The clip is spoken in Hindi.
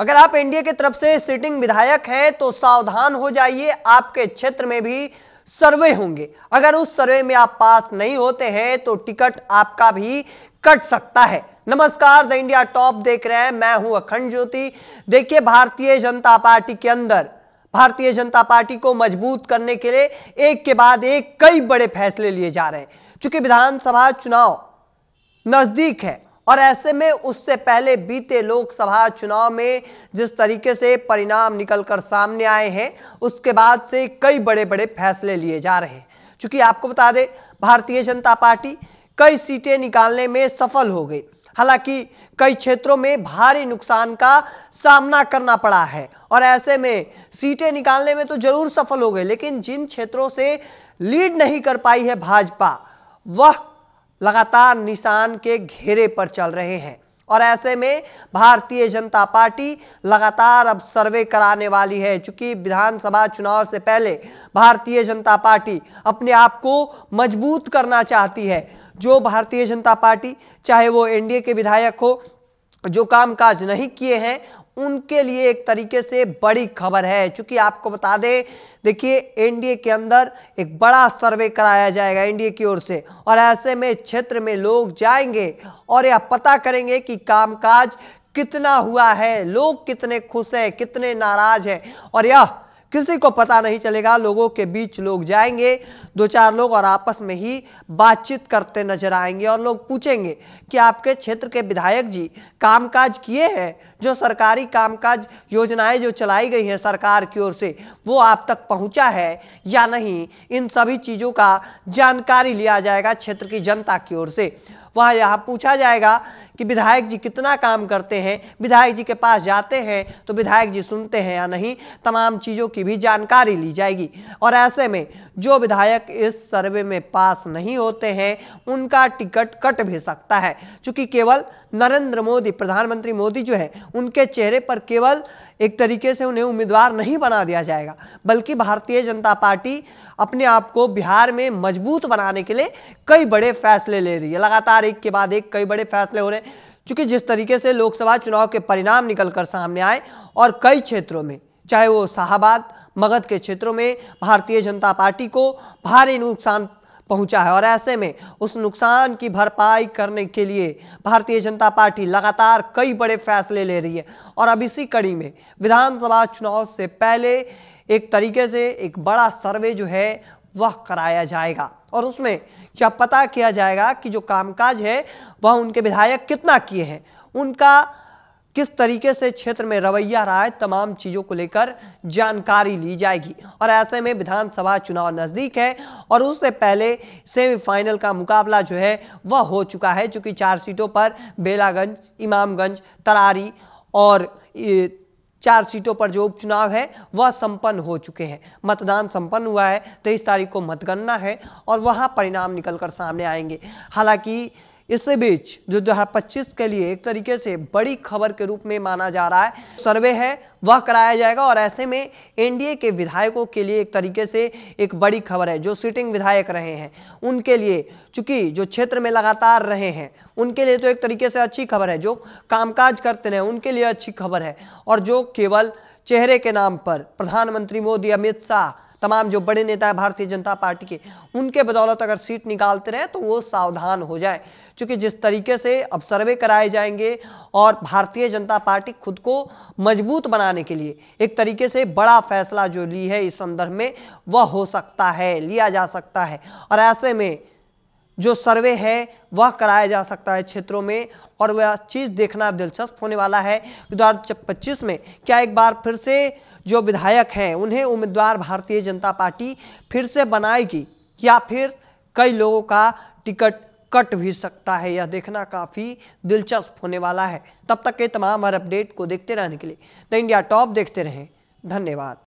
अगर आप एनडीए की तरफ से सिटिंग विधायक हैं तो सावधान हो जाइए आपके क्षेत्र में भी सर्वे होंगे अगर उस सर्वे में आप पास नहीं होते हैं तो टिकट आपका भी कट सकता है नमस्कार द इंडिया टॉप देख रहे हैं मैं हूं अखंड ज्योति देखिए भारतीय जनता पार्टी के अंदर भारतीय जनता पार्टी को मजबूत करने के लिए एक के बाद एक कई बड़े फैसले लिए जा रहे हैं चूंकि विधानसभा चुनाव नजदीक है और ऐसे में उससे पहले बीते लोकसभा चुनाव में जिस तरीके से परिणाम निकलकर सामने आए हैं उसके बाद से कई बड़े बड़े फैसले लिए जा रहे हैं चूंकि आपको बता दें भारतीय जनता पार्टी कई सीटें निकालने में सफल हो गई हालांकि कई क्षेत्रों में भारी नुकसान का सामना करना पड़ा है और ऐसे में सीटें निकालने में तो जरूर सफल हो गए लेकिन जिन क्षेत्रों से लीड नहीं कर पाई है भाजपा वह लगातार निशान के घेरे पर चल रहे हैं और ऐसे में भारतीय जनता पार्टी लगातार अब सर्वे कराने वाली है चूंकि विधानसभा चुनाव से पहले भारतीय जनता पार्टी अपने आप को मजबूत करना चाहती है जो भारतीय जनता पार्टी चाहे वो एनडीए के विधायक हो जो कामकाज नहीं किए हैं उनके लिए एक तरीके से बड़ी खबर है चूंकि आपको बता दें देखिए एनडीए के अंदर एक बड़ा सर्वे कराया जाएगा एनडीए की ओर से और ऐसे में क्षेत्र में लोग जाएंगे और यह पता करेंगे कि कामकाज कितना हुआ है लोग कितने खुश हैं कितने नाराज हैं और यह किसी को पता नहीं चलेगा लोगों के बीच लोग जाएंगे दो चार लोग और आपस में ही बातचीत करते नजर आएंगे और लोग पूछेंगे कि आपके क्षेत्र के विधायक जी कामकाज किए हैं जो सरकारी कामकाज योजनाएं जो चलाई गई हैं सरकार की ओर से वो आप तक पहुंचा है या नहीं इन सभी चीज़ों का जानकारी लिया जाएगा क्षेत्र की जनता की ओर से वह यहाँ पूछा जाएगा कि विधायक जी कितना काम करते हैं विधायक जी के पास जाते हैं तो विधायक जी सुनते हैं या नहीं तमाम चीज़ों की भी जानकारी ली जाएगी और ऐसे में जो विधायक इस सर्वे में पास नहीं होते हैं उनका टिकट कट भी सकता है चूँकि केवल नरेंद्र मोदी प्रधानमंत्री मोदी जो है उनके चेहरे पर केवल एक तरीके से उन्हें उम्मीदवार नहीं बना दिया जाएगा बल्कि भारतीय जनता पार्टी अपने आप को बिहार में मजबूत बनाने के लिए कई बड़े फैसले ले रही है लगातार एक के बाद एक कई बड़े फैसले हो रहे हैं चूँकि जिस तरीके से लोकसभा चुनाव के परिणाम निकल कर सामने आए और कई क्षेत्रों में चाहे वो शाहबाद मगध के क्षेत्रों में भारतीय जनता पार्टी को भारी नुकसान पहुंचा है और ऐसे में उस नुकसान की भरपाई करने के लिए भारतीय जनता पार्टी लगातार कई बड़े फैसले ले रही है और अब इसी कड़ी में विधानसभा चुनाव से पहले एक तरीके से एक बड़ा सर्वे जो है वह कराया जाएगा और उसमें क्या पता किया जाएगा कि जो कामकाज है वह उनके विधायक कितना किए हैं उनका किस तरीके से क्षेत्र में रवैया रहा है तमाम चीज़ों को लेकर जानकारी ली जाएगी और ऐसे में विधानसभा चुनाव नज़दीक है और उससे पहले सेमीफाइनल का मुकाबला जो है वह हो चुका है जो कि चार सीटों पर बेलागंज इमामगंज तरारी और चार सीटों पर जो उपचुनाव है वह संपन्न हो चुके हैं मतदान संपन्न हुआ है तेईस तो तारीख को मतगणना है और वहाँ परिणाम निकल कर सामने आएंगे हालांकि इसी बीच जो दो हजार पच्चीस के लिए एक तरीके से बड़ी खबर के रूप में माना जा रहा है सर्वे है वह कराया जाएगा और ऐसे में एनडीए के विधायकों के लिए एक तरीके से एक बड़ी खबर है जो सिटिंग विधायक रहे हैं उनके लिए चूंकि जो क्षेत्र में लगातार रहे हैं उनके लिए तो एक तरीके से अच्छी खबर है जो कामकाज करते रहे उनके लिए अच्छी खबर है और जो केवल चेहरे के नाम पर प्रधानमंत्री मोदी अमित शाह तमाम जो बड़े नेता है भारतीय जनता पार्टी के उनके बदौलत अगर सीट निकालते रहे तो वो सावधान हो जाए क्योंकि जिस तरीके से अब सर्वे कराए जाएंगे और भारतीय जनता पार्टी खुद को मजबूत बनाने के लिए एक तरीके से बड़ा फैसला जो ली है इस संदर्भ में वह हो सकता है लिया जा सकता है और ऐसे में जो सर्वे है वह कराया जा सकता है क्षेत्रों में और वह चीज़ देखना दिलचस्प होने वाला है दो में क्या एक बार फिर से जो विधायक हैं उन्हें उम्मीदवार भारतीय जनता पार्टी फिर से बनाएगी या फिर कई लोगों का टिकट कट भी सकता है यह देखना काफ़ी दिलचस्प होने वाला है तब तक के तमाम हर अपडेट को देखते रहने के लिए द इंडिया टॉप देखते रहें धन्यवाद